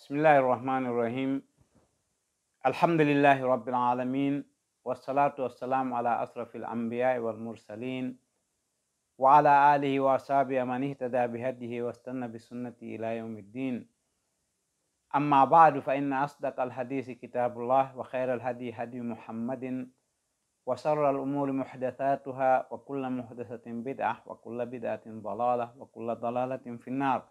بسم الله الرحمن الرحيم الحمد لله رب العالمين والصلاة والسلام على أشرف الأنبياء والمرسلين وعلى آله وأصحابه من اهتدى بهديه واستنى بسنته إلى يوم الدين أما بعد فإن أصدق الحديث كتاب الله وخير الهدي هدي محمد وشر الأمور محدثاتها وكل محدثة بدعة وكل بدعة ضلالة وكل ضلالة في النار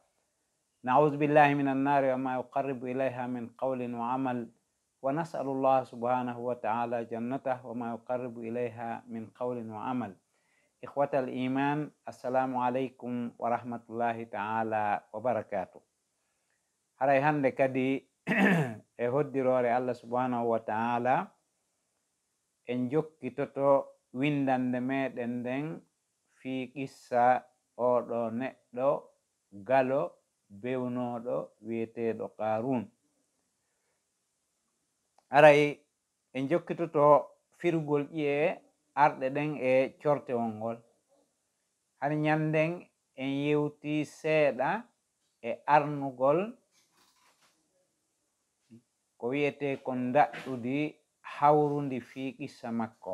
نعوذ بالله من النار وما يقرب إليها من قول وعمل ونسأل الله سبحانه وتعالى جنته وما يقرب إليها من قول وعمل إخوة الإيمان السلام عليكم ورحمة الله تعالى وبركاته هريهان لكدي ehoddi roore allah إن wa إن en jokkitoto windande في قصة أو دو oɗo neɗɗo galo bewnoɗo wiyeteɗo qarun aray e jokkitoto firgol ƴi'e arɗe ɗen e cortewol ngol har ñanden en yewti seeɗa e arnugol ko wiyete kon daɗɗudi hawrundi fii ƙissa makko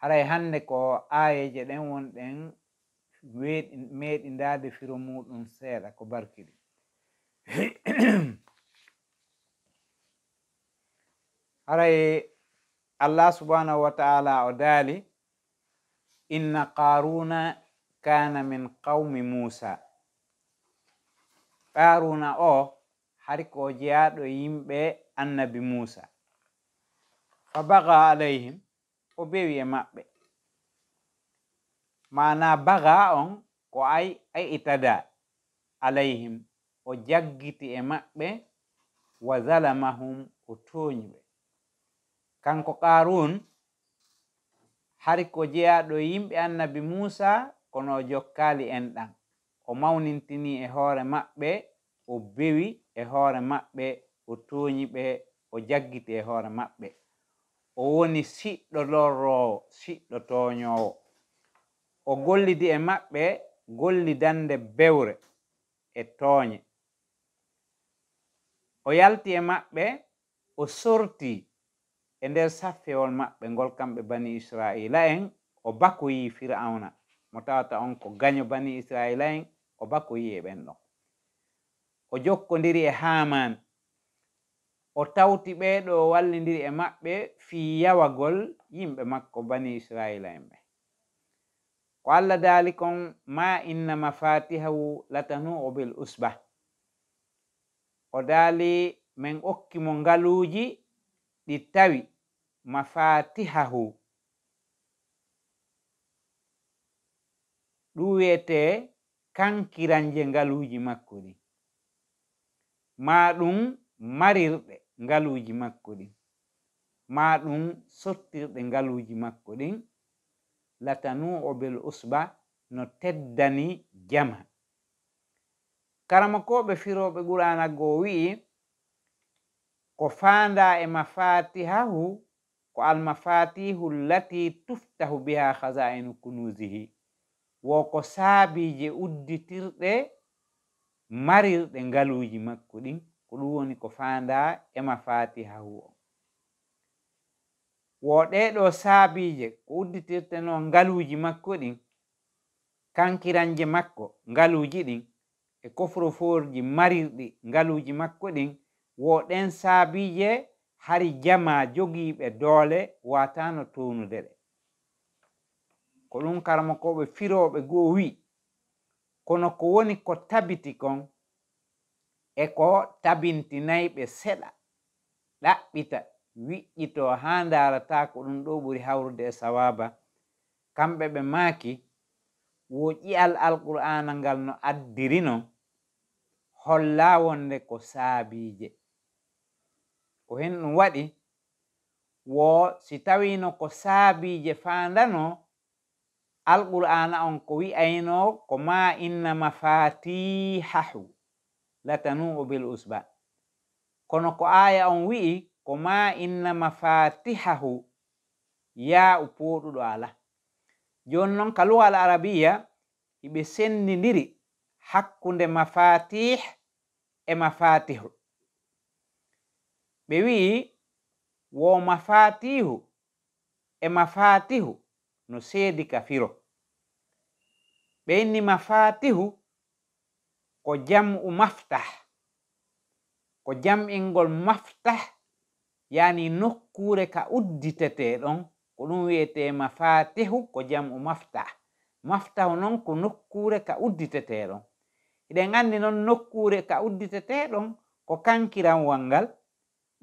haray hannde ko aayeje ɗen wonɗen meeɗidaade firo muɗum seeɗa ko barkiɗi haray allah subhanahu wa taala o daali inna qaruna kana min qawmi musa qaruna o hari ko jeyaɗo yimɓe annabi musa fa baga alayhim o bewi e maɓɓe mana baga on ko ay a itada alayhim o jaggiti e maɓɓe wa zalamahum o tooñi ɓe kanko qaron hari ko jeyaɗo yimɓe annabi muusa kono o jokkaali en ɗan o mawnintini e hoore maɓɓe o bewi e hoore maɓɓe o tooñi ɓe o jaggiti e hoore maɓɓe o woni siɗɗo lorroowo siɗɗo tooñoowo o gollidi e maɓɓe gollidande bewre e tooñe o yalti e maɓɓe o sorti e nder saffewol maɓɓe ngol kamɓe bani israila en o bakoyi fir'auna mo tawata on ko gaño bani israila en o bakoyi e ɓen ɗon o jokkodiri e haman o tawti ɓeeɗo wallidiri e maɓɓe fii yawagol yimɓe makko bani israila en ɓe ko allah daali kon ma innama fatihahu latanuo bil usba o daali min okki mo ngaluuji ɗi tawi mafatihahu ɗum wiyete kankiranje ngaluuji makko ɗin ma ɗum marirɗe ngaluuji makko ɗin ma ɗum sottirɗe ngaluuji makko ɗin latanuu bel usba no teddani jama karamakoɓe firoɓe ɓurana go wi'i ko faanda e mafatihahu ko almafatihu lati tuftahu biha hasainu kunusihi wo ko saabiije udditirɗe marirɗe ngaluuji makko ɗin ko ɗum woni ko faanda e mafatihahu o woɗeɗo saabiije ko udditirte no ngaluuji makko ɗin kankiranje makko ngaluuji ɗin e kofroforji marirɗi ngaluuji makko ɗin woɗen saabiije hari jama jogiiɓe doole waatano townude ɗe ko ɗum karmakoɓe firooɓe goo wi'i kono ko woni ko tabiti kon e ko tabintinayɓe seɗa ɗaɓɓita wiƴƴitoo haa ndaarataako ɗum ɗo ɓuri hawrude e sawaaba kamɓe ɓe maaki wo ƴi'al alqur'aana ngal no addirino hollaa wonde ko saabiije ko hen ɗum waɗi wo si tawiino ko saabiije faandano alqur'aana on ko wi'ayno ko maa innama faatihahu latanuu o bil usba kono ko aaya on wi'i ko maa inna mafatihahu yaa'u pooɗuɗo alaa jooni noon ka luwal arabiya iɓe sennindiri hakkunde mafatih e mafatihu ɓe wi'i wo mafatihu e mafatihu no seedi ka firo ɓe inni mafatihu ko jam'u maftah ko jam'ingol maftah yaani nokkuure ka udditetee ɗon ko ɗum wi'eteema faatihu ko jam'u maftah maftahu noon ko nokkuure ka udditetee ɗon eɗen anndi noon nokkuure ka udditetee ɗon ko kankiranwal ngal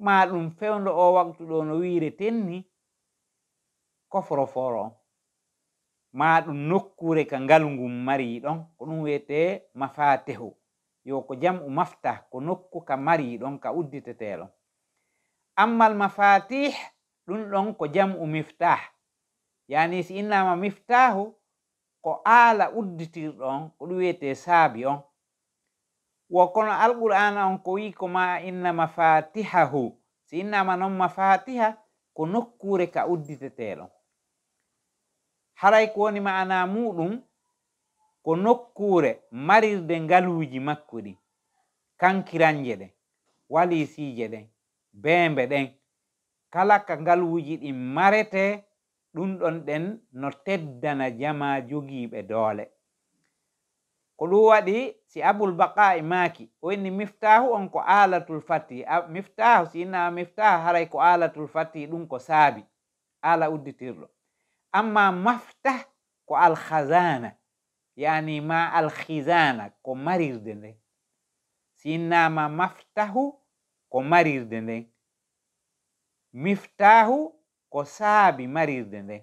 maa ɗum fewndo oo waktu ɗo no wiiretee ni koforofor on maa ɗum nokkuure ka ngalu ngun marii ɗon ko ɗum wi'etee mafaatehu yo ko jam'u maftah ko nokku ka marii ɗon ka udditetee ɗon ammal mafatih ɗum ɗon ko jam'u miftah yani si innama miftahu ko aala udditirɗon ko ɗum wiyete saabi on wo kono alqur'ana on ko wi ko ma inna mafatihahu si innama noon mafatiha ko nokkure ka udditeteɗon haray ko woni maana muɗum ko nokkure marirde ngaluuji makko ɗin kankiranje ɗen walisiije ɗen beembe ɗen kala ka ngalwuji ɗin marete ɗum ɗon ɗen no teddana jama jogiiɓe doole ko ɗum waɗi si abulbaqa e maaki o inni miftahu on ko alatul fatti miftahu si innama miftahu haray ko alatul fatti ɗum ko saabi ala udditirɗo amma maftah ko alhasana yani ma alhisana ko marirde nde si innama maftahu ko marirde nden miftahu ko saabi marirde nden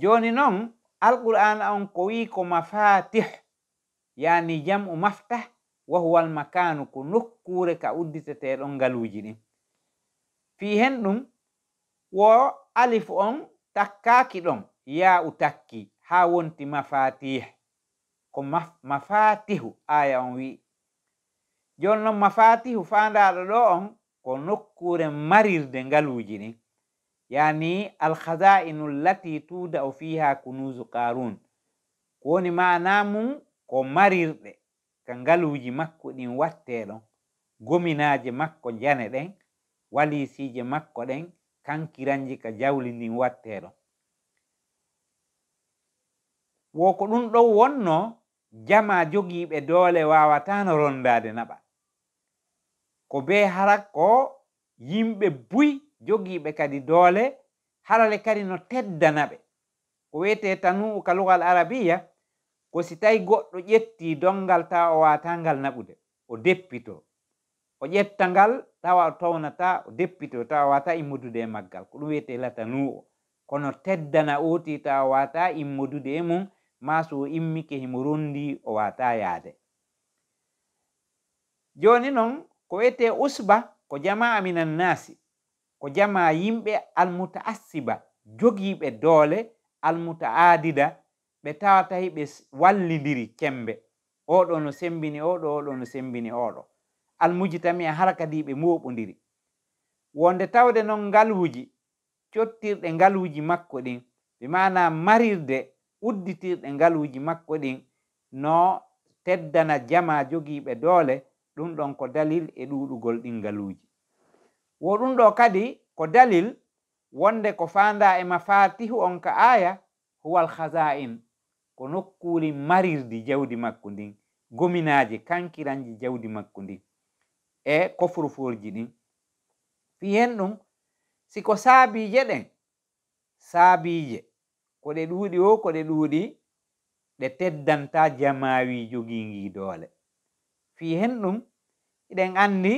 joni non alqur'an on ko wi ko mafatih yani jam'u maftah wa huwa almakanu ko nokkure ka don galuji ɗin fi hen ɗum wo alif on takkaki ɗon ya utakki ha wonti mafatih ko maf mafatihu aya on wi joni noon mafatihu fandaɗo ɗo on ko nokkure marirde ngaluji ɗin yani alhazainu lati tuda o fiha kunusu karun ko woni mana mum ko marirɗe ka ngaluji makko ɗin watte ɗon gominaje makko jane ɗen walisije makko ɗen kankiranji ka jawli ndin watte ɗon wo ko ɗum ɗon wonno jama jogiɓe doole wawatano rondade naɓa ko be harakko yimɓe buy jogiiɓe kadi doole harale kadi no teddana ɓe ko wiyete tanuu kalugal arabiya ko si tawi goɗɗo ƴettii donngal tawa o waatangal naɓude o deppitoo o ƴettangal tawa o townataa o deppitoo tawa o waata immodude e maggal ko ɗum wiyete latanuu o kono teddana ootii tawa o waata immodude e mum maa so o immike himo ronndii o waata yaade jooni noon ko wiyete usba ko jama'a minannasi ko jama yimɓe almuta assiba jogiiɓe doole almuta aadida ɓe tawa tahi ɓe wallidiri cembe oɗo no sembini oɗo oɗo no sembini oɗo almujitami a hara kadi ɓe moɓodiri wonde tawde noon ngalwuji cottirɗe ngalwuji makko ɗin ɓe mana marirde udditirɗe ngalwuji makko ɗin no teddana jama jogiiɓe doole ɗum ɗon ko dalil e ɗuɗugol ɗingaluuji wo ɗum ɗo kadi ko dalil wonde ko faanda e mafatihu on ka aya huwal hasa'in ko nokkuuli marirdi jawdi makko ndin gominaaji kankiranji jawdi makko ndin e kofrufoorji ɗin fi hen ɗum siko saabiije ɗen saabiije ko ɗe ɗuuɗi o ko ɗe ɗuuɗi ɗe teddanta jamaawi jogii ngi doole fi hen ɗum eɗen anndi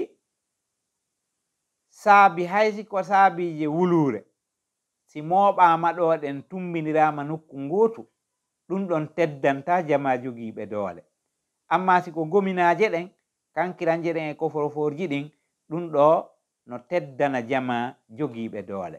saabi haysi ko saabiije wuluure si mooɓaama ɗoɗen tumbiniraama nokku ngootu ɗum ɗon teddanta jama jogiiɓe doole amma si ko gominaaje ɗen kankiranje ɗen e koforoforji ɗin ɗum ɗo no teddana jama jogiiɓe doole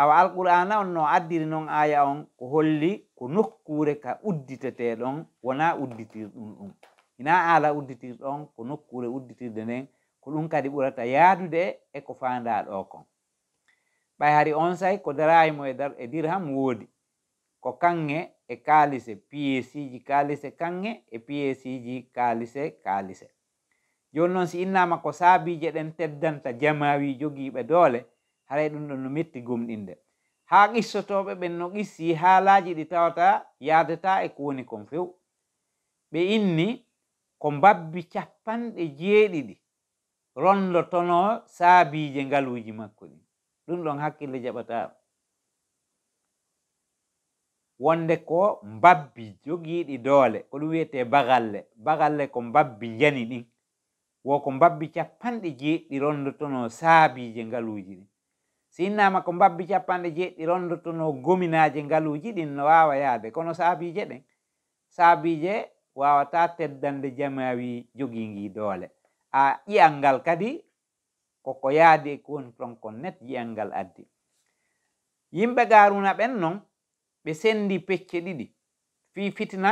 awa alqur'ana on no addiri noon aaya on ko holli ko nokkuure ka udditeteeɗon wonaa udditirɗum ɗum ina ala udditir ɗon ko nokkure udditirde nden ko ɗum kadi ɓurata yaadude e ko fanda ɗo kon ɓay hari on say ko daraymo e, e dirham woodi ko kange e kalise pies ji kalise kange e pies ji kalise kalise joni noon si innama ko saabije ɗen teddanta jamawi jogiɓe doole haray ɗum ɗon no metti gomɗinde ha qissotoɓe ɓen no qissi haalaji ɗi tawata yadata e ko woni kon few ɓe inni ko mbabbi capanɗe jeeɗiɗi rondotono saabiije ngaluuji makko ɗi ɗum ɗon hakkille jaɓataa wonde ko mbabbi jogiiɗi doole ko ɗum wiyetee bagalle bagalle ko mbabbi njani ɗin wo ko mbabbi capanɗe jeeɗɗi rondotono saabiije ngaluuji ɗin si innaama ko mbabbi capanɗe jeeɗɗi rondotono gominaaje ngaluuji ɗin no waawa yahde kono saabiije ɗen saabiije wawata teddande jamawi jogigi doole a ƴiyal ngal kadi koko yaadi kowoni fronko net ƴiyal ngal addi yimɓe garuna ɓen non ɓe sendi pecce ɗiɗi fi fitna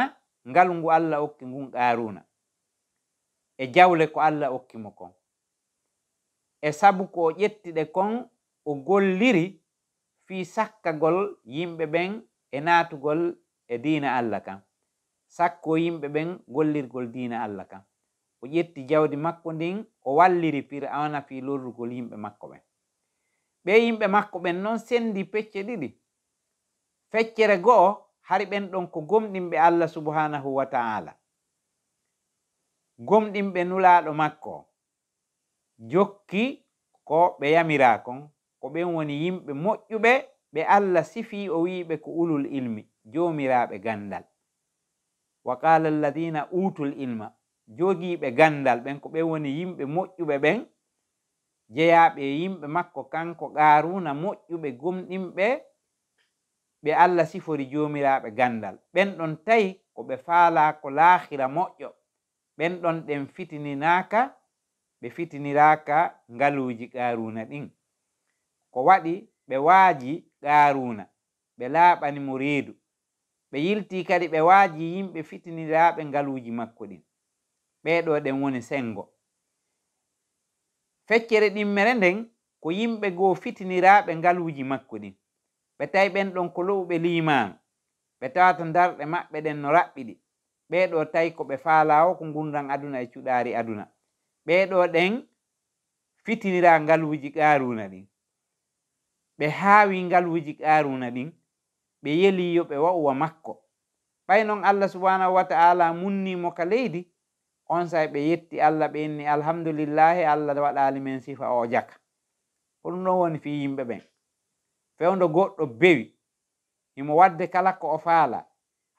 ngalngu allah okki ngun garuna e jawle ko allah okkimo kon e sabu ko o ƴettiɗe kon o golliri fi sakkagol yimɓe ɓen e natugol e dina allah kam sakko yimɓe ɓen gollirgol diina allah kan o ƴetti jawdi makko ndin o walliri fir'auna fi lorrugol yimɓe makko ɓen ɓe yimɓe makko ɓen noon sendi pecce ɗiɗi feccere go'o hari ɓen ɗon ko gomɗinɓe allah subhanahu wa ta'ala gomɗinɓe nulaaɗo makko jokki ko ɓe yamiraa kon ko ɓen woni yimɓe moƴƴuɓe ɓe allah sifii o wiiɓe ko ulul ilmi joomiraaɓe ganndal wa qala alladina utul ilma jogiiɓe gandal ɓen ko ɓen woni yimɓe moƴƴuɓe ɓen jeyaɓe e yimɓe makko kanko qaruna moƴƴuɓe gomɗimɓe ɓe allah sifori jomiraɓe gandal ɓen ɗon tawi ko ɓe faala ko laahira moƴƴo ɓen ɗon ɗen fitininaaka ɓe fitiniraaka ngaluuji qaruna ɗin ko waɗi ɓe waaji qaruna ɓe laaɓani mo reedu ɓe yilti kadi ɓe waaji yimɓe fitiniraaɓe ngaluuji makko ɗin ɓeeɗo ɗen woni senngo feccere ɗimmere nden ko yimɓe goo fitiniraaɓe ngaluuji makko ɗin ɓe tawi ɓen ɗon ko lowɓe limaano ɓe tawata darɗe maɓɓe ɗen no raɓɓi ɗi ɓeeɗo tawi ko ɓe faalaawo ko ngunran aduna e cuɗaari aduna ɓeeɗo ɗen fitiniraa ngaluuji ƙaaruuna ɗin ɓe haawi ngaluuji ƙaaruuna ɗin ɓe yeliyo ɓe wa'uwa makko ɓay noon allah subhanahu wa taala munnimo ka leydi on say ɓe yetti allah ɓe inni alhamdulillahi allah waɗali men sifa o jaka hoɗum ɗon woni fi yimɓe ɓen fewdo goɗɗo bewi himo wadde kala ko o faala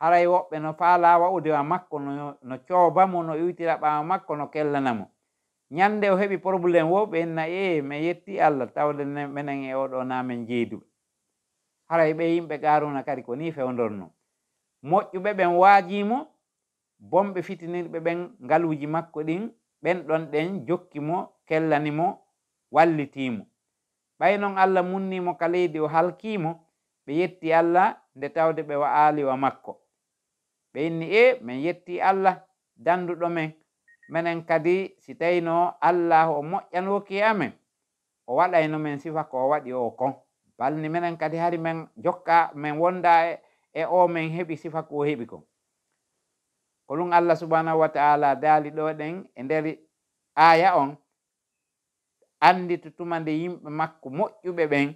haray woɓɓe no faala wa'udewa makko no, no coobamo no iwtira ɓawa makko no kellanamo ñande o heɓi probléme wo ɓe enna e mi yetti allah tawde menen e oɗo na men jeeduɓe haray e ɓe yimɓe garuna kadi ko ni fewdorno moƴƴuɓe ɓen waajimo bomɓe fitinirɓe ɓen ngaluji makko ɗin ɓen ɗon ɗen jokkimo kellanimo wallitimo ɓay noon allah munnimo ka leydi o halkimo ɓe yetti allah nde tawde ɓe wa aliwa makko ɓe inni e min yetti allah danduɗo men minen kadi si tawino allah o moƴƴanoki amen o waɗaynomen sifa ko waɗi o kon balni minen kadi hari min jokka min wonda e e o min heɓi sifa ko heɓi kon ko ɗum allah subhanahu wa taala daali ɗo ɗen e nder aya on andi to tuma nde yimɓe makko moƴƴuɓe ɓen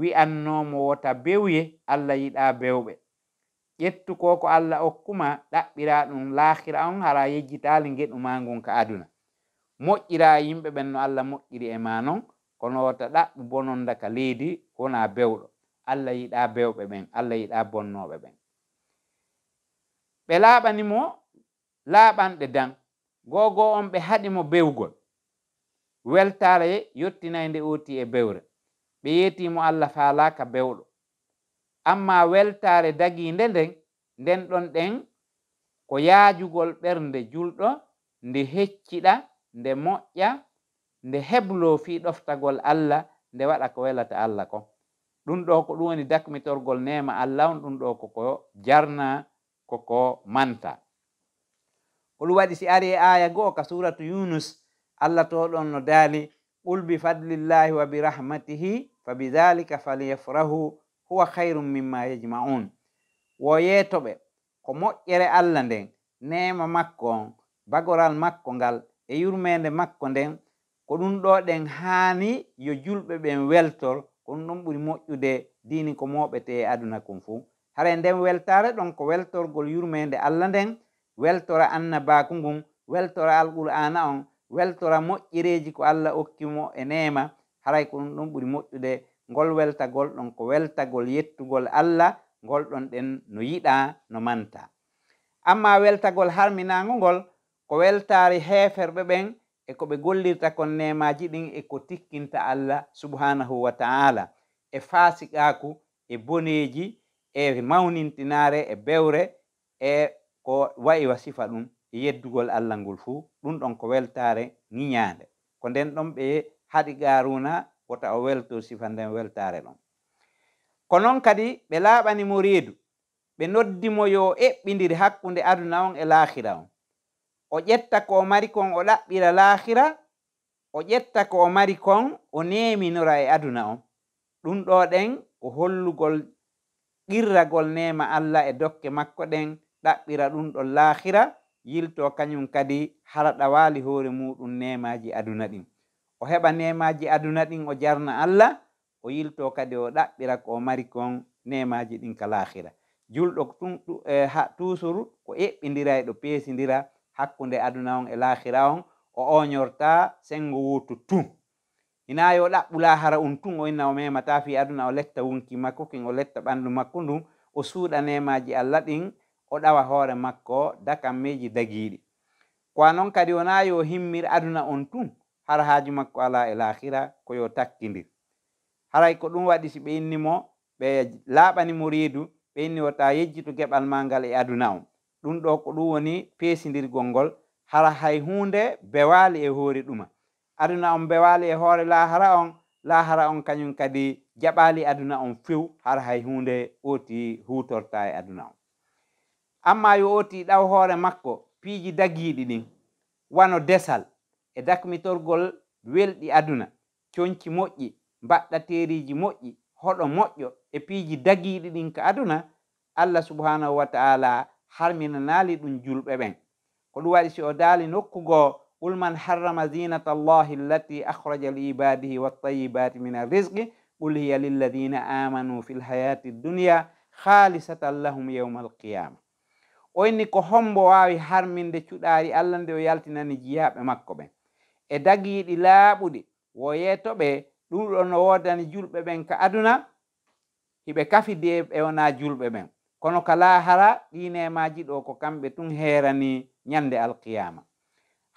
wi'annomo wota bewye allah yiɗa bewɓe ƴettu ko ko allah okkuma ɗaɓɓira ɗum laahira on hara yejjitali geɗu ma gon ka aduna moƴƴira yimɓe ɓen no allah moƴƴiri e ma non kono wotta ɗaɓɓu bononda ka leydi wona bewɗo allah yiɗa bewɓe ɓen allah yiɗa bonnoɓe ɓen ɓe laaɓani mo laaɓanɗe dan gogo on ɓe haɗimo bewgol weltare yottinay nde oti e bewre ɓe yetimo allah faalaka bewɗo amma weltare dagi nde nden nden ɗon ɗen ko yaajugol ɓernde julɗo nde hecciɗa nde moƴƴa nde heblo fi ɗoftagol allah nde waɗa ko welata allah ko ɗum ɗo ko ɗum woni dakmitorgol nema allah on ɗum ɗo koko jarna koko manta ko ɗum waɗi si ari e aya goo ka suratu yunus allah to ɗon no daali qul bi fadlillahi wa birahmatihi fa bidalika falyafrahu huwa hayrum mimma yajmaun wo yeetoɓe ko moƴƴere allah nden nema makko on bagoral makko ngal e yurmede makko nden ko ɗum ɗo ɗen haani yo julɓe ɓen weltol ko ɗum ɗon ɓuri moƴƴude diini ko moɓete e aduna kon fuu hara nden weltare ɗon ko weltorgol yurmede allah nden weltora annabaku ngun weltora alqur'ana on weltora moƴƴereji ko allah hokkimo e nema haray ko ɗum ɗon ɓuri moƴƴude ngol weltagol ɗon ko weltagol yettugol allah ngol ɗon ɗen no yiɗa no manta amma weltagol harminago ngol ko weltare heferɓe ɓen e ko ɓe gollirta kon nemaji ɗin e ko tikkinta allah subhanahu wa taala e fasiqaku e boneji e mawnintinare e bewre e ko wayi wa sifa ɗum e yeddugol allah ngol fuu ɗum ɗon ko weltare ñiñande ko nden ɗon ɓe haɗi garuna wota o welto sifa nden weltare ɗon ko non kadi ɓe laaɓani mo reedu ɓe noddimo yo eɓɓidiri hakkunde aduna on e laahira on o ƴetta ko o mari kon o ɗaɓɓira laahira o ƴetta ko o mari kon o neminora e aduna on ɗum ɗo ɗen ko hollugol qirragol nema allah e dokke makko ɗen ɗaɓɓira ɗum ɗon laahira yilto kañum kadi hara ɗa waali hoore muɗum nemaji aduna ɗin o heɓa nemaji aduna ɗin o jarna allah o yilto kadi o ɗaɓɓira ko o mari kon nemaji ɗin ka laahira julɗo tun eh, ha tusoru ko yeɓɓidira e ɗo pesidira hakkunde aduna on e lahira on o oñorta sengo wuutu tun ina yo ɗaɓɓula hara un tun o inna o memata fi aduna o letta wunki makko kin o letta ɓandu makko ndum o suuɗanemaji allah ɗin o ɗawa hoore makko dakam miji dagiiɗi koa noon kadi wona yo himmir aduna on tun hara haaju makko ala e lahira ko yo takkindir haray ko ɗum waɗi si ɓe innimo ɓe laaɓanimo riidu ɓe inni wota yejjitu geɓal ma ngal e aduna on ɗum ɗo ko ɗum woni peesindirgol ngol hara hay huunde bewaali e hoore ɗuma aduna on bewaali e hoore laahara on laahara on kañum kadi jaɓaali aduna on few hara hay huunde ooti huutortaa e aduna on amma yo ooti ɗaw hoore makko piiji dagiiɗi ɗin wano desal e dakmitorgol welɗi aduna coñci moƴƴi mbaɗɗateeriiji moƴƴi hoɗo moƴƴo e piiji dagiiɗi ɗin ka aduna allah subhanahu wa taala har minanaali ɗum julɓe ɓen ko ɗum waɗi si o daali nokkugoo qul man harrama zinata allahi allati akhraja li ibadihi waltayibati min alrisqi qul hiya liladina amanu fi lhayati dduniya khalisatan lahum yawma alqiyama o inni ko hombo waawi harminde cuɗaari allah nde o yaltinani jiyaaɓe makko ɓen e dagiiɗi laaɓuɗi woyeeto ɓe ɗum ɗo no woodani julɓe ɓen ka aduna hiɓe kafidi e ɓewnaa julɓe ɓen kono kalaa hara ɗiinemaaji ɗo ko kamɓe tun heerani ñannde alqiyama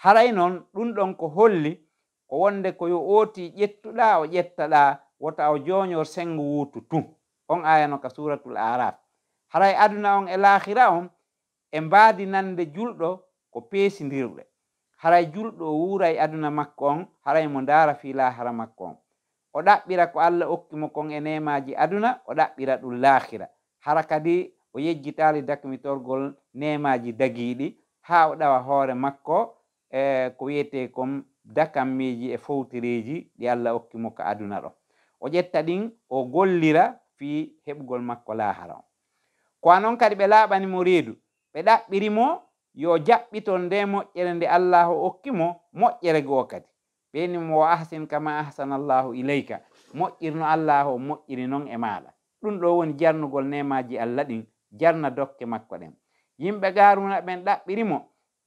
haray noon ɗum ɗon ko holli ko wonde koyo ooti ƴettuɗaa o ƴettaɗaa woto aw jooñor senngo wuutu tun on ayano ka suratul araf haray aduna on e laahira on e mbaadi nande julɗo ko peesindirɗe haray julɗo o wuuray aduna makko on haray mo ndaara fii laahara makko on o ɗaɓɓira ko allah okkimo kon e nemaaji aduna o ɗaɓɓira ɗum laahira hara kadi o yejjitali dakmitorgol nemaji dagiɗi ha o ɗawa hoore makko e ko wiyete kom dakammiji e fowtireji ɗi allah okki mo ka aduna ɗo o ƴetta ɗin o gollira fi heɓugol makko lahara o ko a noon kadi ɓe laaɓani mo reedu ɓe ɗaɓɓiri mo yo jaɓɓiton nde moƴƴere nde allah o okki mo moƴƴere goo kadi ɓeni mo ahsin kama ahsan allahu ileyka moƴƴirno allah o moƴƴiri noon e maɗa ɗum ɗo woni jarnugol nemaji allah ɗin jarna dokke makko ɗen yimɓe garuna ɓen ɗaɓɓirimo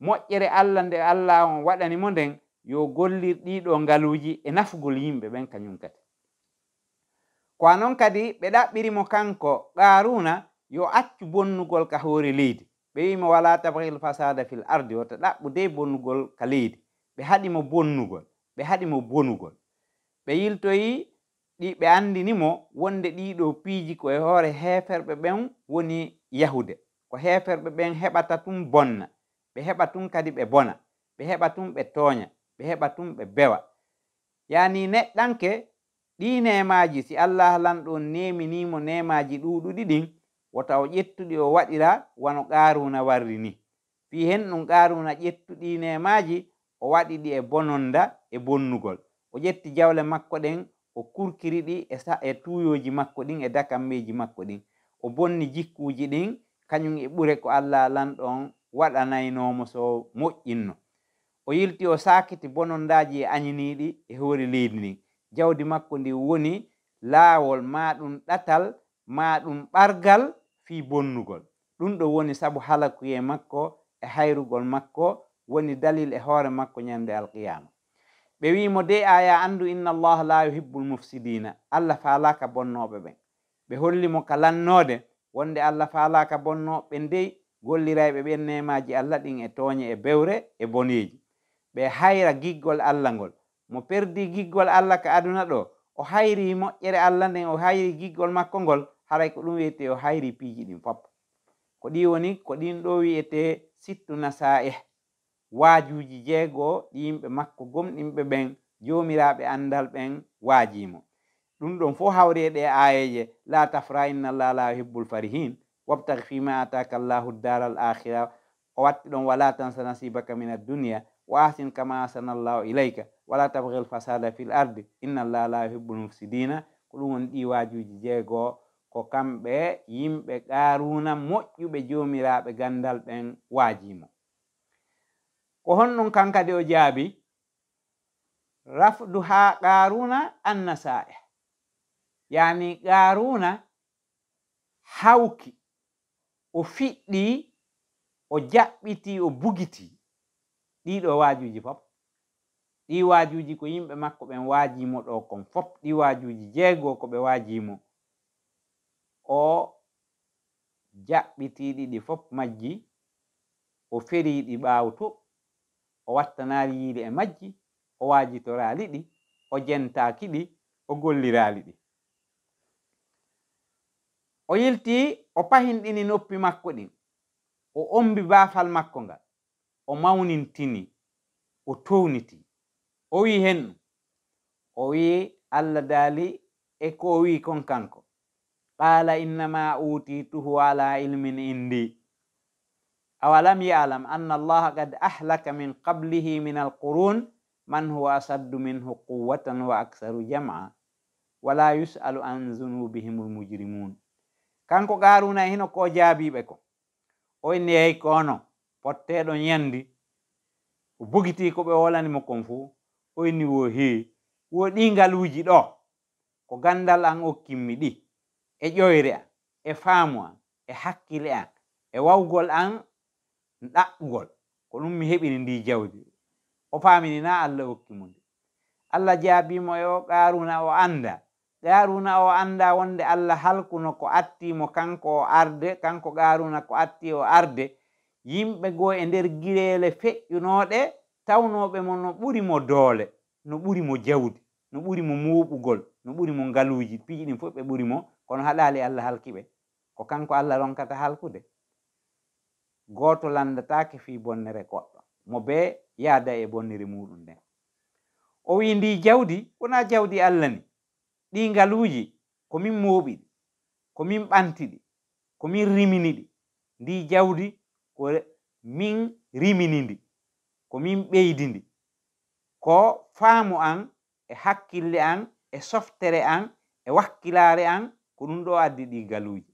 moƴƴere allah nde allah on waɗanimo nden yo gollir ɗiɗo ngaluji e nafugol yimɓe ɓen kañum kadi ko a noon kadi ɓe ɗaɓɓirimo kanko garuna yo accu bonnugol ka hoore leydi ɓe wimo wala tabahil fasada fil ardi o to ɗaɓɓu dey bonnugol ka leydi ɓe haɗimo bonnugol ɓe haɗimo bonugol ɓe yiltoyi ɗi ɓe andinimo wonde ɗiɗo piiji koye hoore heferɓe ɓen woni yahude ko heferɓe ɓen heɓata tun bonna ɓe heɓa tun kadi ɓe bona ɓe heɓa tun ɓe tooña ɓe heɓa tun ɓe bewa yani neɗɗanke ɗi nemaji si allah lanɗon neminimo nemaji ɗuɗuɗi ɗin wota o ƴettuɗi o waɗira wano qaruna warri ni fi hen ɗum qaruna ƴettu ɗi nemaji o waɗiɗi e bononda e bonnugol o ƴetti jawle makko ɗen o kurkiri ɗi e sa e tuuyooji makko ɗin e dakammeeji makko ɗin o bonni jikkuuji ɗin kañum e ɓure ko allah lanɗon waɗanaynoomo so moƴƴinno o yilti o saakiti bononndaaji e añiniiɗi e hoore leydi ndin jawdi makko ndi woni laawol maa ɗum ɗatal maa ɗum ɓargal fii bonnugol ɗum ɗo woni sabu halakuye makko e hayrugol makko woni dalil e hoore makko ñannde alqiyama ɓe wimo de aya andu inna allah la yuhibbul mufsidina allah falaka bonnoɓe ɓen ɓe hollimo ka lannode wonde allah falaka bonnoɓe ndeyi golliraɓe ɓen nemaji allah ɗin e toñe e bewre e boneji ɓe hayra giggol allah ngol mo perdi giggol allah ka aduna ɗo o hayri moƴƴere allah nden o hayri giggol makko ngol haray ko ɗum wiyete o hayri piiji ɗin foppa ko ɗi woni ko ɗin ɗo wiyete sittu nasa'ih waajuuji jeegoo ɗi yimɓe makko gomɗimɓe ɓen joomiraaɓe anndal ɓen waajiimo ɗum ɗon fof hawreeɗe e aayeeje la tafra innallah laa hibbul farihin wabtahi fi ma ataaka allahu dara al akhira o watti ɗon wala tansa nasibaka min addunia wa asin kama asana allahu ilayka wala tabhi l fasada fi l ardi innallah la yuhibbu l mufsidina ko ɗum woni ɗi waajuuji jeegoo ko kamɓe yimɓe ɗaaruuna moƴƴuɓe joomiraaɓe ganndal ɓen waajiimo ko honnun kankadi o jaabi rafdu haa qaaruna annasaa'e yaani qaaruna hawki o fiɗɗi o jaɓɓiti o bugiti ɗiɗo waajuuji fof ɗi waajuuji ko yimɓe makko ɓen waajimo ɗo kon fof ɗi waajuuji jeegoo ko ɓe waajimo o jaɓɓitiɗiɗi fof majji o feriiɗi ɓaawo to o wattanaari yiiri e majji o waajitoraali ɗi o jentaaki ɗi o golliraali ɗi o yilti o pahinɗini noppi makko ɗin o ombi baafal makko ngal o mawnintini o towniti o wi henɗum o wii allah daali e ko wii kon kanko qaala innama utituhu ala ilmin indi awalam yalam anna allaha kad ahlaka min qablihi min alqurun man huwa asaddu minhu quwwatan wa aktharu jama wala yusalu an zunubihim lmujrimun kanko garuna e hino ko jaabiɓe ko o inni yeey kono potteɗo yandi o bogiti ko ɓe wolanimo kon fo o inni wo heewi wo ɗingal wuji ɗo ko gandal an okkinmi ɗi e ƴoyre an e faamu an e hakkille an e wawgol an ɗaɓɓugol ko ɗum mi heɓini ndi jawdi o famini na allah hokki mu nde allah jaabimo e o qaruna o anda qaruna o anda wonde allah halkuno ko attimo kanko o arde kanko qaruna ko atti o arde yimɓe goo e nder gireele feƴƴunooɗe tawnooɓe mo no ɓurimo doole no ɓurimo jawdi no ɓurimo muuɓugol no ɓurimo ngaluuji piiji ɗin fof ɓe ɓurimo kono haɗaali allah halki ɓe ko kanko allah ronkata halkude goto landatake fi bonnere goɗɗo mo be yaada e bonniri muɗum nden o wi ndi jawdi wona jawdi allah ni ɗi ngaluuji komin mooɓiɗi komin ɓantiɗi komin riminiɗi ndi jawdi ko min riminidi komin ɓeydidi ko faamu an e hakkille an e softere an e wakkilaare an ko ɗum ɗo addi ɗi galuuji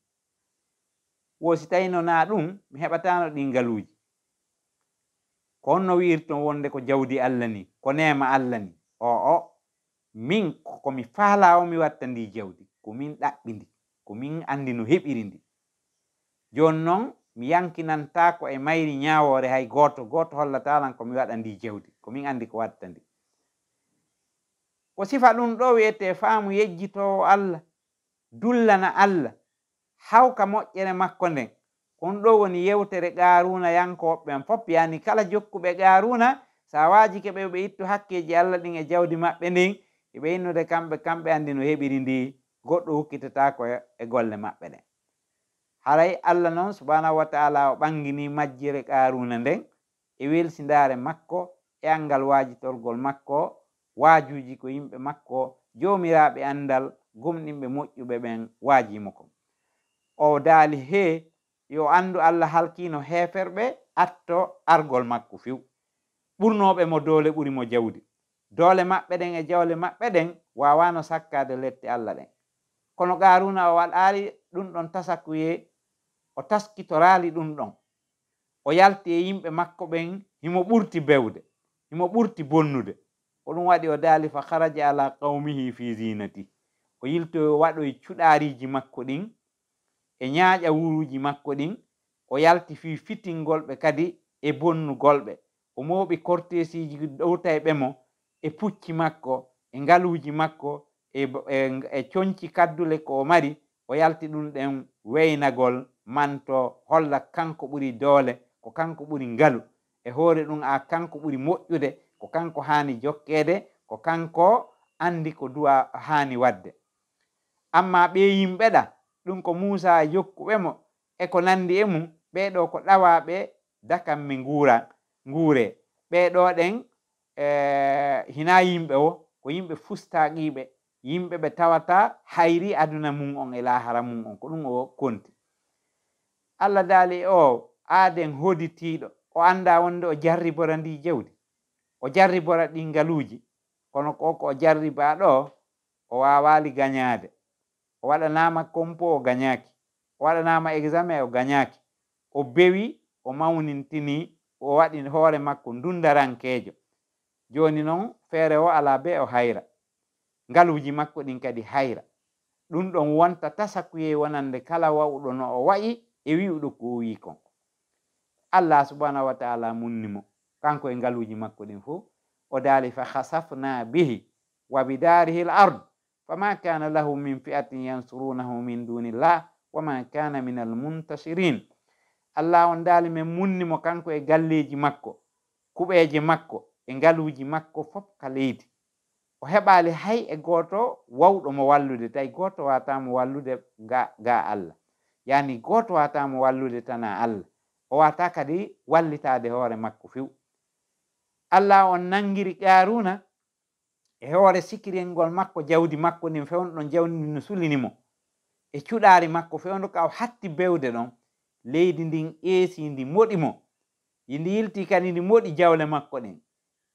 wositayino na ɗum mi heɓatano ɗi ngaluuji ko onno wiirton wonde ko jawdi allah ni ko nema allah ni o o min komi faala o mi watta ndi jawdi ko min ɗaɓɓi ndi ko min andi no heɓiri ndi joni noon mi yankinantako e mayri ñawore hay goto goto hollatalan komi waɗa ndi jawdi ko min andi ko watta ndi ko sifa ɗum ɗo wiyete faamu yejjitowo allah dullana allah hawka moƴƴere makko nden kon ɗo woni yewtere gaaruna yankoɓeɓen fop yani kala jokkuɓe gaaruna sa waji keɓe ɓe ittu hakkeji allah ɗin e jawdi maɓɓe ndin eɓe innude kamɓe kamɓe andi no heɓiri ndi goɗɗo hukkitatako e golle maɓɓe ɗen haray allah noon subhanahu wa taala o ɓangini majjire qaaruna nden e welsindaare makko e angal waajitorgol makko waajuji ko yimɓe makko jomiraɓe andal gumɗinɓe moƴƴuɓe ɓen waajimo kon o daali hee yo anndu allah halkiino heeferɓe atto argol makko few ɓurnooɓe mo doole ɓuri mo jawdi doole maɓɓe ɗen e jawle maɓɓe ɗen waawaano sakkaade lette allah ɗen kono gaaruna o waɗaali ɗum ɗon tasakuye o taskitoraali ɗum ɗon o yalti e yimɓe makko ɓen himo ɓurti bewde himo ɓurti bonnude o ɗum waɗi o daali fa haraja ala qawmihi fi zinati o yiltoy o waɗoye cuɗaariiji makko ɗin e ñaaƴa wuruuji makko ɗin o yalti fii fitingolɓe kadi e bonnugolɓe o mooɓi kortesiiji ɗowta e ɓe mo e pucci makko e ngaluuji makko e, e, e coñci kaddule ko o mari o yalti ɗum ɗen weynagol manto holla kanko ɓuri doole ko kanko ɓuri ngalu e hoore ɗum a kanko ɓuri moƴƴude ko kanko haani jokkeede ko kanko anndi ko duwa haani waɗde amma ɓe yimɓe ɗa ɗum ko muusa jokkuɓe mo e ko nandi e mum ɓeeɗo ko ɗawaaɓe dakam mi nguura nguure ɓeeɗo ɗen e, hina yimɓe o ko yimɓe fustaaqiiɓe yimɓe ɓe tawata hayri aduna mum on e laahara mum on ko ɗum o konti allah daali o aaden hoditiiɗo o annda wonde o jarribora ndi jawdi o jarribora ɗi ngaluuji kono ko ko o jarribaa ɗo o waawaali gañaade o waɗanama compo o gañaki o waɗanama examen o gañaki o bewi o mawnintini o waɗi hoore makko ndundarankeejo joni noon feere o ala be o hayra ngaluuji makko ɗin kadi hayra ɗum ɗon wonta tasakuye wonande kala wawɗo no o wayi e wi'uɗo ko wi kon allah subhanahu wa taala munnimo kanko e ngaluuji makko ɗin fo o daali fa hasafna bihi wa bidarihi l ard fama kana lahu min fiatin yansurunahu min dunillah wama kana min almuntasirin allah on dali min munnimo kanko e galleji makko kuɓeje makko e ngaluji makko fof ka leydi o heɓali hay e goto wawɗo mo wallude tawi goto watamo wallude ga, ga allah yani goto watamo wallude tana allah o wata kadi wallitade hoore makko few allah on nangiri qaruna e hoore sikirengol makko jawdi makko ndin fewno ɗon jawdi ndi no sulini mo e cuɗaari makko fewndo ka o hatti bewde ɗon leydi ndin eesi ndi moɗi mo yindi yilti kadi ndi moɗi jawle makko ɗin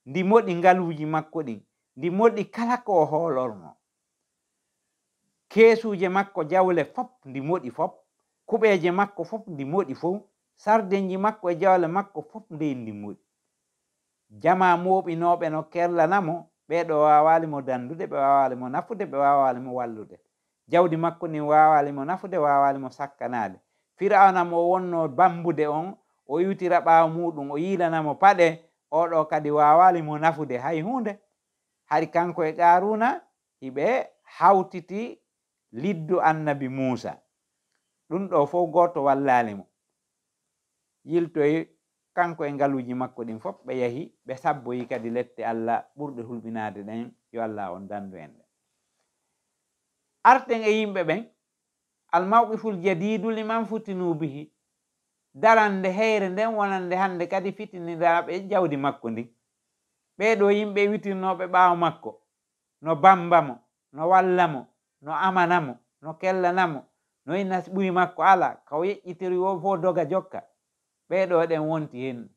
ndi moɗi ngaluuji makko ɗin ndi moɗi kala ko o hoolorno keesuuje makko jawle fop ndi moɗi fop kuɓeeje makko fop ndi moɗi fof sardenji makko e jawle makko fop ndey ndi moɗi jama moɓinoɓe no kerlanamo ɓeɗo wawali mo dandude ɓe wawali mo nafude ɓe wawali mo wallude jawdi makko ni wawali mo nafude wawali mo sakkanade firawnamo o wonno bambude on o yutira ɓawo muɗum o yilanamo paɗe oɗo kadi wawali mo nafude hay hunde hay kanko e qaruna hiɓe hawtiti liddu annabi musa ɗum ɗo fo goto wallalimo yiltoye kanko e ngaluuji makko ɗin fof ɓe yahi ɓe sabboyi kadi lette allah ɓurɗe hulɓinaade ɗen yo allah on danndu en ɗe arten e yimɓe ɓen almawɓi ful jadiduli man futtinuubihi darande heyre nden wonande hannde kadi fitiniraaɓe e jawdi makko ndin ɓeeɗo yimɓe witirnooɓe ɓaawo makko no bamba mo no walla mo no amana mo no kellana mo no yinna ɓuri makko alaa kaw yeƴƴitiri o fof doga jokka بيدو دين وونتين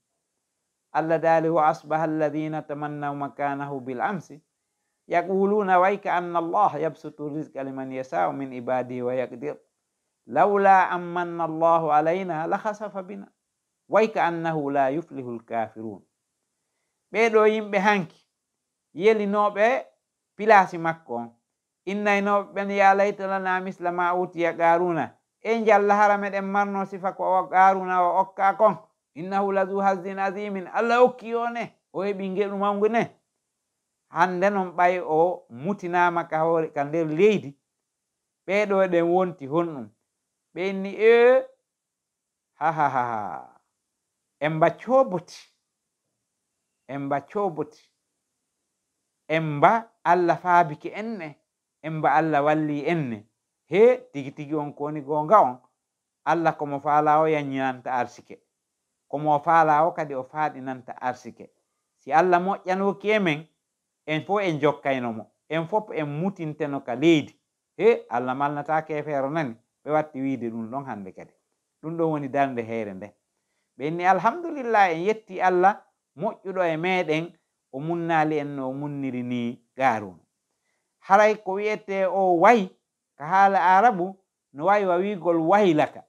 الله داله أصبح الذين تمنوا مكانه بالأمس يقولون ويك أن الله يبسط الرزق لمن يساء من عباده ويقدر لولا أمن الله علينا لخسف بنا ويك أنه لا يفلح الكافرون بيدو يم يمبهانك يلي نوبه بلاسي مكو إن نوب بني يا ليت لنا مثل ما أوتي قارونه e njallahara meɗen marno sifa ko garuna o okka kon innahu lazu hasdin azimin allah hokki o ne o heɓi geɗu mawgu ne hande non ɓay o mutinama ka hoore ka nder leydi ɓeɗo ɗen wonti honɗum ɓenni e hahahaha en bacco boti en bacco boti en ba allah faabike en ne en ba allah walli en ne he tigi tigi on kowoni gonga on allah komo faalawo yañinanta arsike komo faalawo kadi o faaɗinanta arsike si allah moƴƴanoki emen en fof en jokkaynomo en fof en mutinteno ka leydi he allah malnata kefeero nani ɓe watti wiide ɗum ɗon hande kadi ɗum ɗon woni darde heere nde ɓenni alhamdulillah en yetti allah moƴƴuɗo e meɗen o munnali en no o munniri ni garuno haray ko wiyete o wayi ka haala arabu no wawi wawigol wahilaka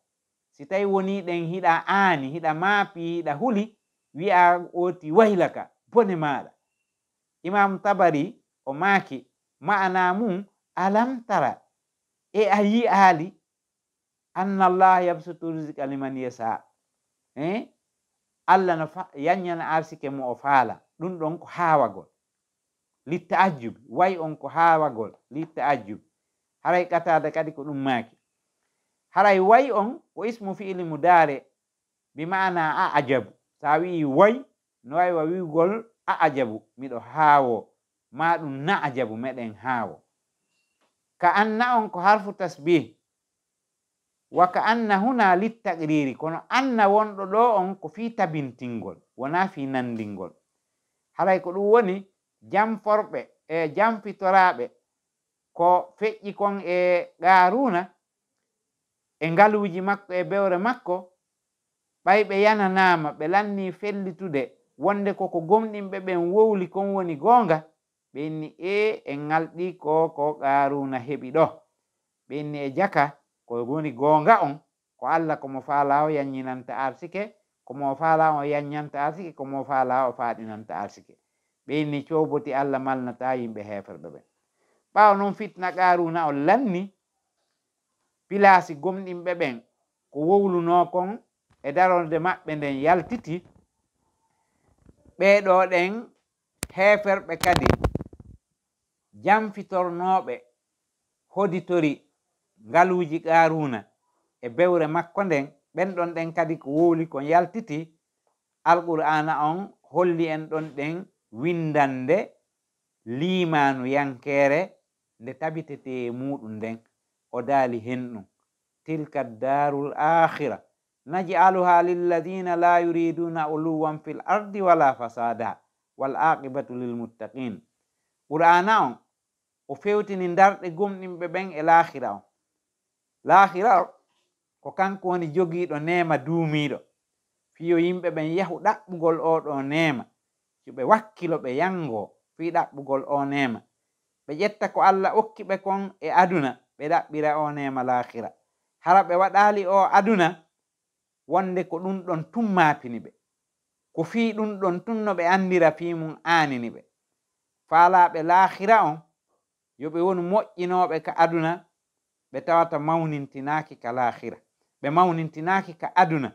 si tawi woni ɗen hiɗa aani hiɗa maapi hiɗa huli wi'a woti wahilaka bone maɗa imamu tabari o maaki ma'ana mum alam tara e a yi aali anna llah yabsutu rusica liman yasa e eh? allah no yanñana arsike mo o faala ɗum ɗon ko haawagol litta ajjub wayi on ko haawagol litta ajjubi haray qatada kadi ko ɗum maaki haray way on ko ismu fiili mudare bi mana a ajabu sa wii way no wawi wawigol a ajabu miɗo haawo ma ɗum na ajabu meɗen haawo ka anna on ko harfu tasbih wa ka anna huna littaqriri kono anna wonɗo ɗo on ko fii tabintingol wona fi nandingol haray ko ɗum woni jamforɓe e jamfitoraɓe ko feƴƴi kon e qaaruna e ngaluuji makko e bewre makko ɓay ɓe yananaama ɓe lanni fellitude wonde koko gomɗinɓe ɓen wowli kon woni goonga ɓe inni eh, e en ŋalɗi ko ko qaaruna heɓi ɗo ɓe inni e jaka ko woni goonga on ko allah komo faala o yanñinanta arsike komo faala o yanñanta arsike komo faala o faaɗinanta arsike ɓe inni cooboti allah malnata yimɓe heeferɓe ɓen ɓawo noon fitna qaruna on lanni pilasi gomɗinɓe ɓen ko wowluno kon e darode maɓɓe nden yaltiti ɓeɗo ɗen heferɓe kadi jamfitornoɓe hoditori ngaluji qaruna e bewre makko nden ɓen ɗon ɗen kadi ko wowli kon yaltiti alqur'ana on holli en ɗon ɗen windande limanu yankere nde tabitete muɗum nden o daali hen ɗum tilka darul akhira najcaluha lilladina la yuriduna uluwan fil ardi wala fasada wal aqibatu lilmuttaqin qur'ana on o fewtini darɗe gumɗimɓe ɓen e lakhira on lakhira o ko kanko woni jogiiɗo nema duumiiɗo fiyo yimɓe ɓen yahu ɗaɓɓugol oɗo nema soɓe wakkilo ɓe yango fii ɗaɓɓugol o nema ɓe ƴetta ko allah okki ɓe kon e aduna ɓe ɗaɓɓira o nemalakhira hara ɓe waɗali o aduna wonde ko ɗum ɗon tun mapini ɓe ko fi ɗum ɗon tun no ɓe andira fi mum anini ɓe falaɓe lakhira on yo ɓe woni moƴƴinoɓe ka aduna ɓe tawata mawnintinaki ka lakhira ɓe mawnintinaki ka aduna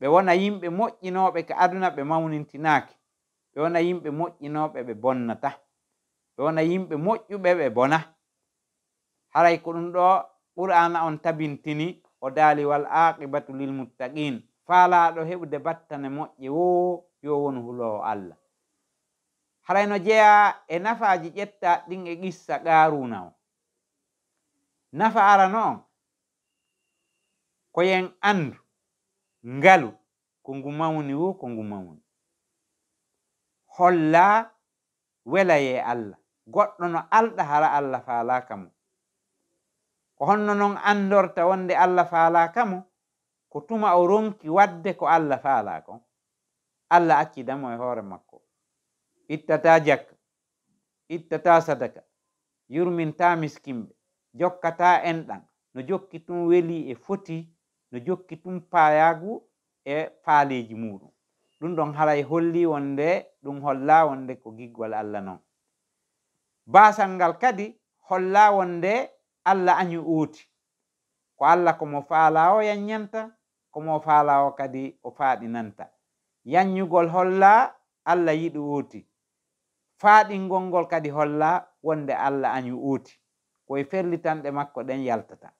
ɓe wona yimɓe moƴƴinoɓe ka aduna ɓe mawnintinaki ɓe wona yimɓe moƴƴinoɓe ɓe bonnata ɗona yimɓe moƴƴuɓe ɓe bona haray ko ɗum ɗo qur'ana on tabintini o daali wal aqibatu lilmuttaqin faalaɗo heɓude battane moƴƴe wo yo won hulowo allah harayno jeeya e nafaaji ƴetta ɗin e qissa qaaruna o nafa arano on ko yen andu ngalu ko ngu mawni wo ko ngu mawni holla welaye allah goɗɗo no alɗa hara allah faalaka mo ko honno noon anndorta wonde allah faalaka mo ko tuma o ronki waɗde ko allah faalako allah accidamo e hoore makko ittata jakka ittata sadaka yurminta miskinɓe jokkata enɗan no jokki tum weli e foti no jokki tum payagu e faaleji muɗum ɗum ɗon haray e holli wonde ɗum holla wonde ko giggol allah noon baasal ngal kadi hollaawol nde allah añu uuti ko allah komo faalaawo yaññanta komo faalaawo kadi o faaɗinanta yañugol hollaa allah yiɗi uuti faaɗingol ngol kadi hollaa wonde allah añu uuti koye fellitanɗe makko ɗen yaltata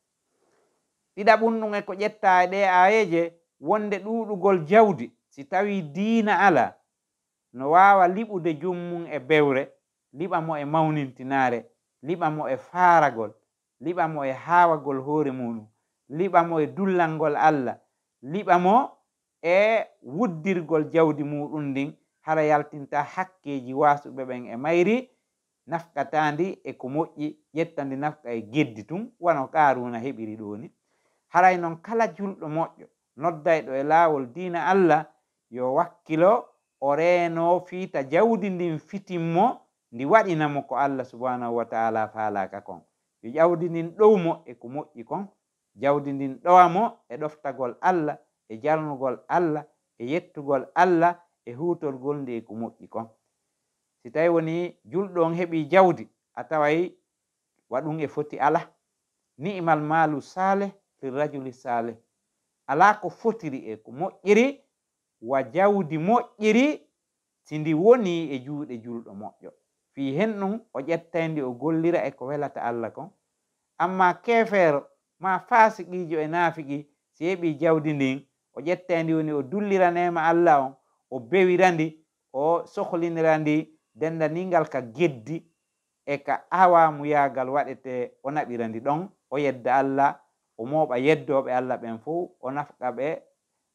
ɗiɗaɓum ɗum e ko ƴettaa e ɗee aayeje wonde ɗuuɗugol jawdi si tawii diina alaa no waawa liɓude jummum e bewre liɓa mo e mawnintinaare liɓa mo e faaragol liɓa mo e haawagol hoore muɗum liɓa mo e dullalngol allah liɓa mo e wuddirgol jawdi muɗum ndin hara yaltinta hakkeeji waasuɓe ɓen e mayri nafkataandi e ko moƴƴi ƴetta ndi nafka e geddi tun wano kaaruna heɓiri ɗooni haray e noon kala julɗo moƴƴo noddayɗo e laawol diina allah yo wakkilo o reenoo fiita jawdi ndin fitinmo ndi waɗinamo ko allah subhanahu wa taala faalaka kon yo jawdindin ɗowmo e ko moƴƴi kon jawdindin ɗowamo e ɗoftagol allah e jalnugol allah e yettugol allah e hutorgol ndi e ko moƴƴi kon si tawi woni julɗo on heɓi jawdi a taway waɗum e foti ala ni'mal maalu saleh lirajuli saleh ala ko fotiri e ko moƴƴiri wa jawdi moƴƴiri si ndi woni e juuɗe julɗo moƴƴo fi hen ɗum o ƴettaydi o gollira e ko welata allah kon amma keefeero ma faasiqiijo e naafiqi si heɓi jawdi ndin o ƴettaydi woni o dulliranema allah on o bewirandi o sohlinirandi dendanigal ka geddi e ka awamuyagal waɗete o naɓirandi ɗon o yedda allah o mooɓa yeddoɓe allah ɓen fo o nafqa ɓe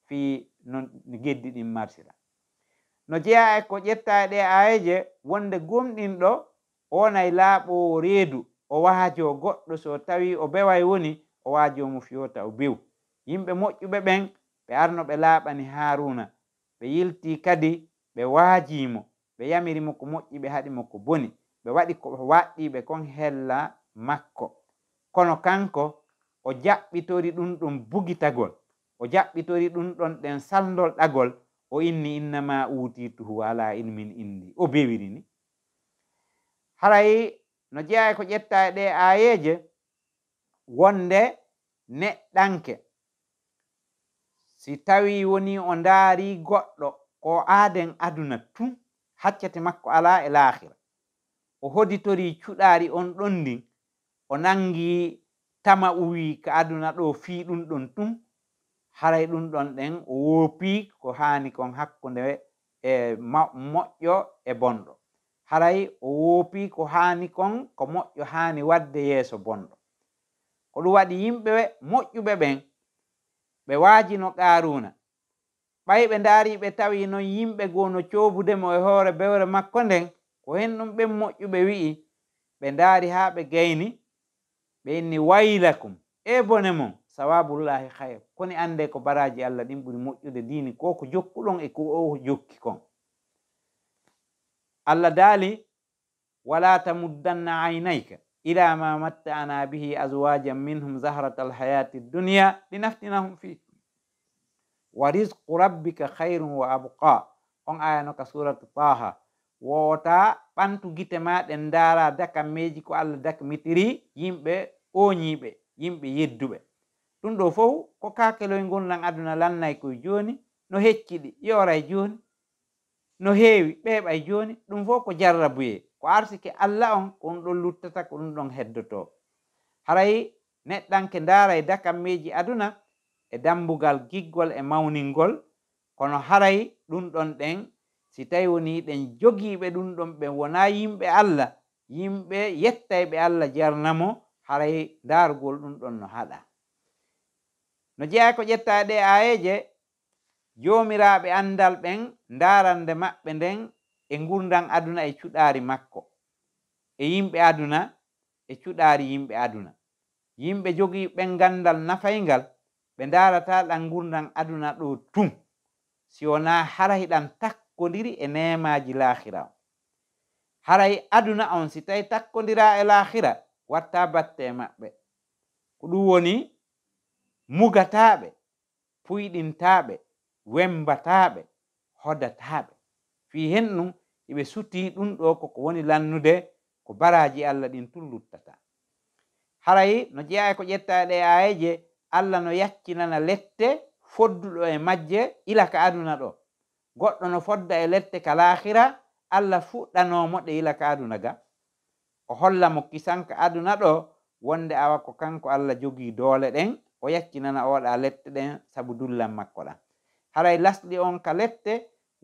fi no geddi ɗin marsira no jeeya e ko ƴetta e ɗe ayeje wonde gomɗin ɗo onay laaɓowo reedu o waajo goɗɗo so tawi o beway woni o waajomo fiyota o biw yimɓe moƴƴuɓe ɓen ɓe arno ɓe laaɓani haaruna ɓe yilti kadi ɓe waajimo ɓe yamirimo ko moƴƴi ɓe haɗimo ko boni ɓe waɗi ko waɗɗiɓe kon hella makko kono kanko o jaɓɓitori ɗum ɗon bugitagol o jaɓɓitori ɗum ɗon ɗen salndol ɗagol o inni innama utituhu ala ilmin indi o bewiri ni haray no jeeya ko ƴetta e ɗe ayeje wonde neɗɗanke si tawi woni o ndaari goɗɗo ko aaden aduna tun haccete makko ala e laahira o hoditori cuɗaari on ɗon ndin o nangi tama uwi ka aduna ɗo fii ɗum ɗon tun haray ɗum ɗon ɗen woopi ko haani kon hakkunde e moƴƴo e bonɗo haray o woopi ko haani kon ko moƴƴo haani waɗde yeeso bonɗo ko ɗum waɗi yimɓe moƴƴuɓe ɓen ɓe waajino qaaruna ɓay ɓe ndaari ɓe tawi noon yimɓe goo no coobudemo e hoore bewre makko nden ko hen ɗum ɓen moƴƴuɓe wi'i ɓe ndaari haa ɓe gayni ɓe inni wayla kum e bone mon sawabullahi hayr kono ande ko baraji allah ɗin ɓuri moƴƴude dini ko ko jokkuɗon e ko oo jokki kon allah daali wala tamuddanna aynayka ila ma matta'ana bihi aswajan minhum zahrata alhayati dduniya ɗi naftinahum fi wa risqu rabbika hayrun wa abqa on ayano ka surat taha woota ɓantu gite maɗen ndaara dakammeji ko allah dakmitiri yimɓe ooñiiɓe yimɓe yedduɓe ɗum ɗo fof ko kakeloy gonɗan aduna lannay koye joni no hecciɗi yoray joni no heewi ɓeeɓay joni ɗum fof ko jarrabuye ko arsike allah on ko ɗum ɗon luttata ko ɗum ɗon heddoto haray neɗɗanke ndaara e dakammeji aduna e dambugal giggol e mawningol kono haray ɗum ɗon ɗen si tawi woni ɗen jogiiɓe ɗum ɗon ɓe wona yimɓe allah yimɓe yettayɓe allah jarnamo haray ndaarugol ɗum ɗon no haɗa no jeeya ko ƴettaa ɗe aayeeje joomiraaɓe anndal ɓen ndaarande maɓɓe nden e ngurdan aduna e cuɗaari makko e yimɓe aduna e cuɗaari yimɓe aduna yimɓe jogii ɓen ngandal nafayngal ɓe ndaarataa ɗan ngurdan aduna ɗo tun si wonaa harahi ɗan takkondiri e neemaaji laahira on harahi aduna on si tawii takkondiraa e laahira wattaa batte e maɓɓe ko ɗum woni mugataaɓe puyɗintaaɓe wembataaɓe hodataaɓe fii hen ɗum eɓe sutii ɗum ɗo koko woni lannude ko baraaji allah ɗin tun luttata haray no jeyaa ko ƴettaa ɗe aayeje allah no yaccinana lette fodduɗo e majje ila ka aduna ɗo goɗɗo no fodda e lette ka laahira allah fuɗɗanoomo ɗe ila ka aduna ga o holla mo kisan ka aduna ɗo wonde awa ko kanko allah jogii doole ɗen o yaccinana oɗa lette ɗen saabu dullan makko ɗan haray lasɗi on ka lette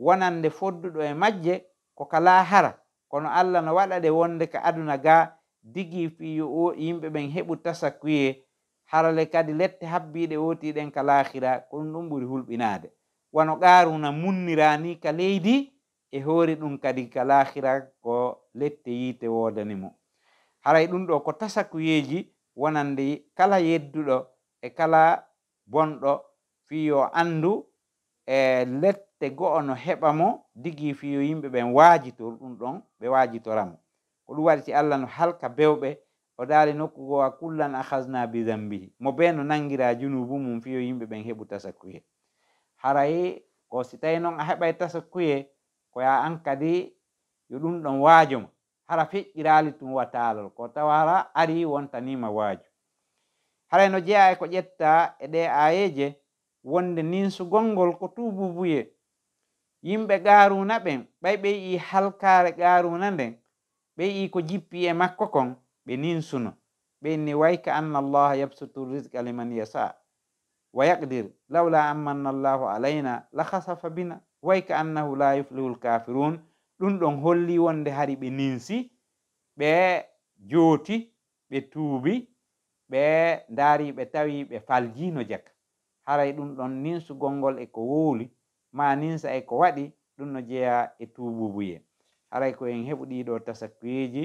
wonande fodduɗo e majje ko kala hara kono allah no waɗa ɗe wonde ka aduna ga digi fi yo o yimɓe ɓen heɓu tasakuye harale kadi lette habbiɗe otiɗen ka lahira ko ɗum ɗum ɓuri hulɓinade wono qaaruna munnirani ka leydi e hoori ɗum kadi ka lahira ko lette yiite wodanimo haray ɗum ɗo ko tasakuyeji wonande kala yedduɗo e kala bonɗo fi yo anndu e lette go'o no heɓa mo digi fi yo yimɓe ɓen waajitor ɗum ɗon ɓe waajitoramo ko ɗum waɗi si allah no halka bewɓe o daali nokku go a kullan ahasna bi dambihi mo be no nangira junubu mum fi yo yimɓe ɓen heɓu tasakuye haraye ko si tawi noon a heɓay tasakuye ko ya an kadi yo ɗum ɗon waajo ma hara feƴƴiraali tum wa taalol ko tawa ara ari wontanima waajo harayno jeeya e ko ƴetta e ɗe aayeje wonde ninsugolngol ko tuububuye yimɓe gaaruna ɓen ɓay ɓe yi'i halkaare gaaruna nden ɓe yi'i ko jippi e makko kon ɓe ninsuno ɓe inni wayka anna allaha yabsutu risqa liman yasa wa yaqdir lawla ammanna allahu alayna la hasafa bina wayka annahu la yuflihul kafirun ɗum ɗon holli wonde hari ɓe ninsi ɓe jooti ɓe tuubi ɓe ndaari ɓe tawi ɓe falgiino jek haray ɗum ɗon ninsu gonngol e ko wowli maa ninsa e ko waɗi ɗum no jeya e tuubuubuye haray ko en heɓu ɗiɗo tasakuyeji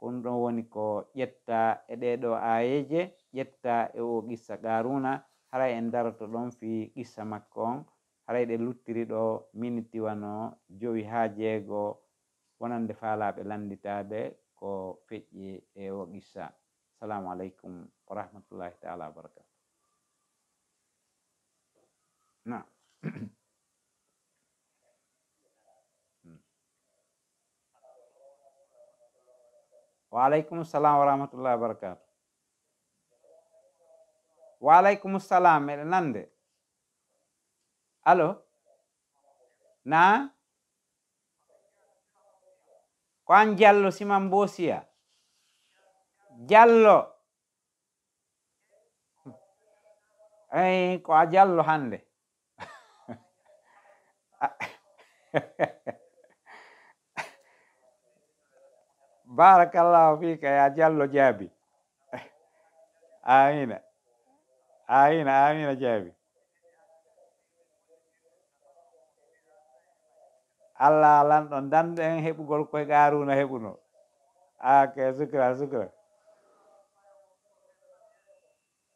kon ɗon woni ko ƴetta e ɗeɗo aayeje ƴetta e o qissa garuna haray en daroto ɗon fi qissa makko on haray ɗe luttiri ɗo minitiwano jowi haa jeego wonande faalaɓe lannditaade ko feƴƴi e o qissa Assalamualaikum warahmatullahi taala wabarakatuh. Nah. Hmm. Waalaikumsalam warahmatullahi wabarakatuh. Waalaikumsalam eɗe nande Nah, na ko an jallo ey ko a jallo hannde barakallahu fika ya jallo jaabi amina amina amina jaabi allah lanɗon dande en heɓugol koye ɗaruna heɓuno ake sukra sukra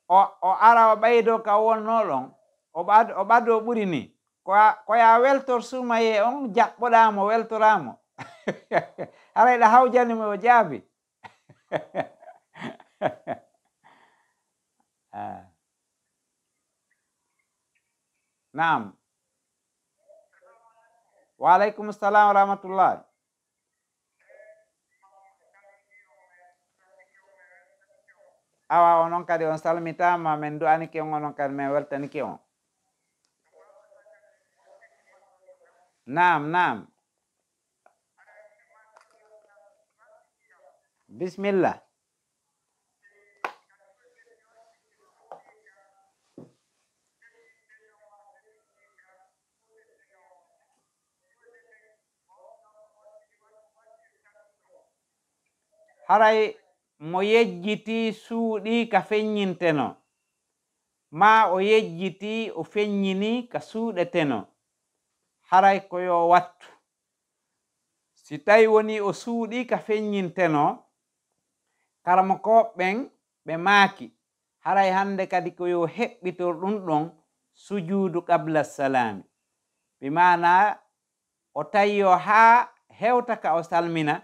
o o ara o ɓaydo ka wonno ɗon o ɓad o ɓuri ni ko ya weltor suma ye on jaɓɓoɗamo weltoramo hara eɗa hawjanimo o jaabi ah. naam wa aleykum salam wa rahmatullah awa onon kadi on ma men du'ani ki on onon kadi min weltani ki on nam nam bismillah Harai. mo yejjitii suuɗi ka feññinteno maa o yejjitii o feññinii ka suuɗeteno haray ko yo wattu si tawii woni o suuɗii ka feññinteno karmo koɓɓen ɓe maaki haray hannde kadi ko yo heɓɓitor ɗum ɗon sujuudu qabla salami bi maana o tawiyo haa hewta ka o salmina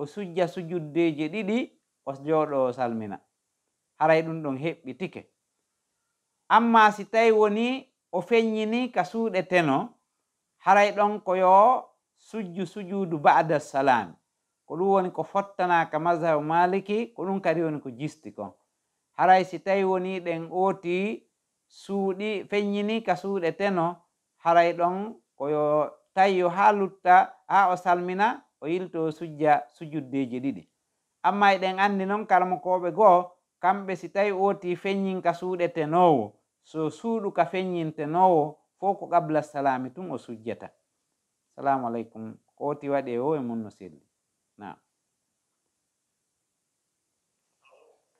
o sujja sujuddeeje ɗiɗi o jooɗo salmina haray ɗum ɗon heɓɓi tike amma si tawi woni o feññini ka suuɗe teno haray ɗon ko yo sujju sujuudu ba'da salami ko ɗum woni ko fottanaka mazhabu maliki ko ɗum kadi woni ko jisti kon haray si tawi woni ɗen ooti suuɗi feññini ka suuɗe teno haray ɗon koyo tawi yo haa lutta haa o salmina o yilto sujja sujuddeeji ɗiɗi amma non kala mo kobe go kambe si tai woti suude tenowo so suudu ka fenyin tenowo ko qabla salami tun o sujjata salamu alaikum ko wade o e mun no selli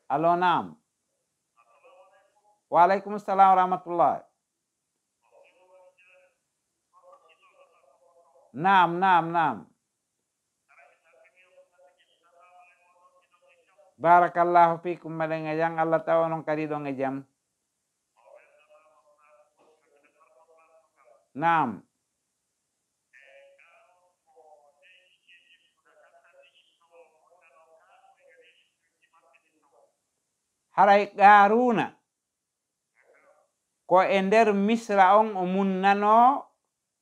alo nam wa alaikum salam wa rahmatullah nam nam nam barakallahu fikum mbaɗen e jan allah tawa noon kadi ɗon e jam nam haray qaruna e ko e nder misra on o munnanoo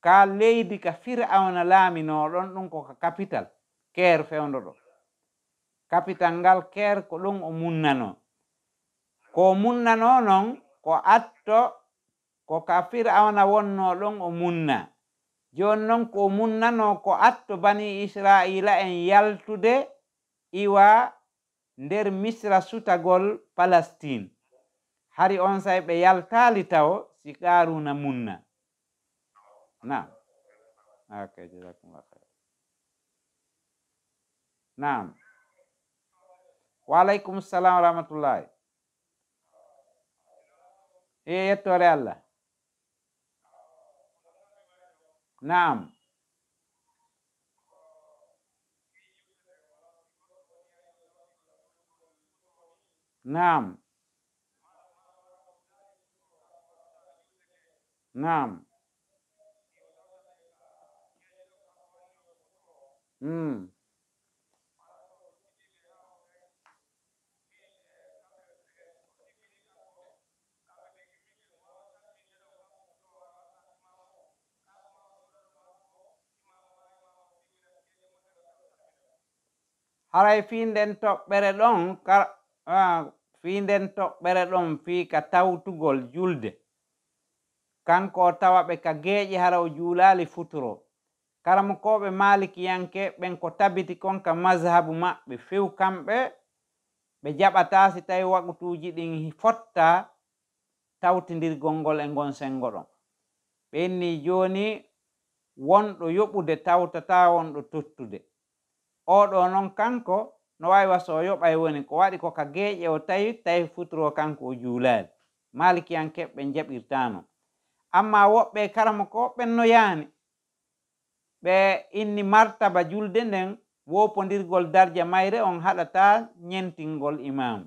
ka leydi ka fir'auna laaminoo ɗon ɗum koko capital keer fewndo ɗo gal ker ko ɗum o munnano ko munnano non ko atto ko kafir awana wonno lung o munna nong noon ko munnano ko atto bani israila en yaltude iwa nder misra gol palestine hari on say yal yaltali taw si karuna munna nam oke okay, khair Nah. Walaikum salam rahmatullahi. E eh, é Torella. Nam. Nam. Nam. Hmm. haray finden toɓɓere ɗon finden toɓɓere ɗon fii ka tawtugol julde kanko tawa ɓe ka geeƴi hara o juulaali futuro karamokoɓe maalikiyanke ɓen ko tabiti kon ka mashabu maɓɓe few kamɓe ɓe jaɓataa si tawi waɗutuuji ɗin fotta tawtindirgol ngol e ngon senngo ɗon ɓenni jooni wonɗo yoɓude tawtataa wonɗo tottude oɗo noon kanko no wawi wasa o yoɓay e woni ko waɗi koka geeƴe o tawi tawi futuro kanko o juulaali malikiyan keɓɓe jaɓirtano amma woɓɓe karama ko woɓɓen no yaani ɓe inni martaba julde nden wopodirgol darja mayre on haɗata ñentingol imamu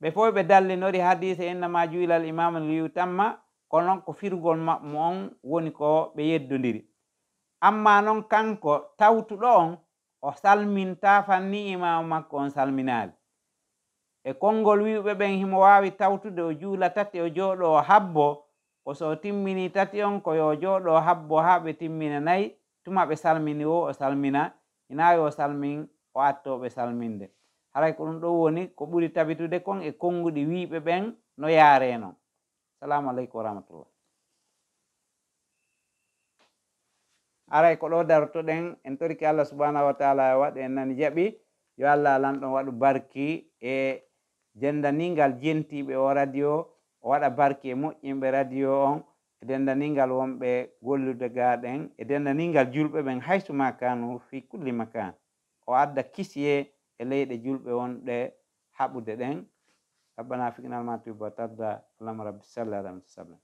ɓe fof ɓe dallinori hadise innama juulal imamu liwi tamma konon ko firugol maɓɓe on woni ko ɓe yeddodiri amma noon kanko tawtuɗo on o salmintaafanni imamu makko on salminaali e konngol wiɓe ɓen himo waawi tawtude o juula tati o jooɗoo habbo ko so o timminii tati on ko yo jooɗoo habbo haa ɓe timmina nayi tuma ɓe salmini wo o salmina inaawi o salmin o attooɓe salminde haray ko ɗum ɗon woni ko ɓuri tabitude kon e konnguɗi wiiɓe ɓen no yaare noon salamu aleykum wa rahmatullah aray ko ɗo dartuɗen en torki allah subhanahu wa taala e waɗi en nani jaɓi yo allah lanɗon waɗu barki e dendanigal jentiɓe o radio o waɗa barki e moƴƴinɓe radio on e dendanigal wonɓe gollude gaɗen e dendanigal julɓe ɓen hayso makanu fi kulli makan o adda kisiye e leyɗe julɓe wonɗe haɓude ɗen rabbana fiknalmatuba tarda allahma rabbi salli alamusallam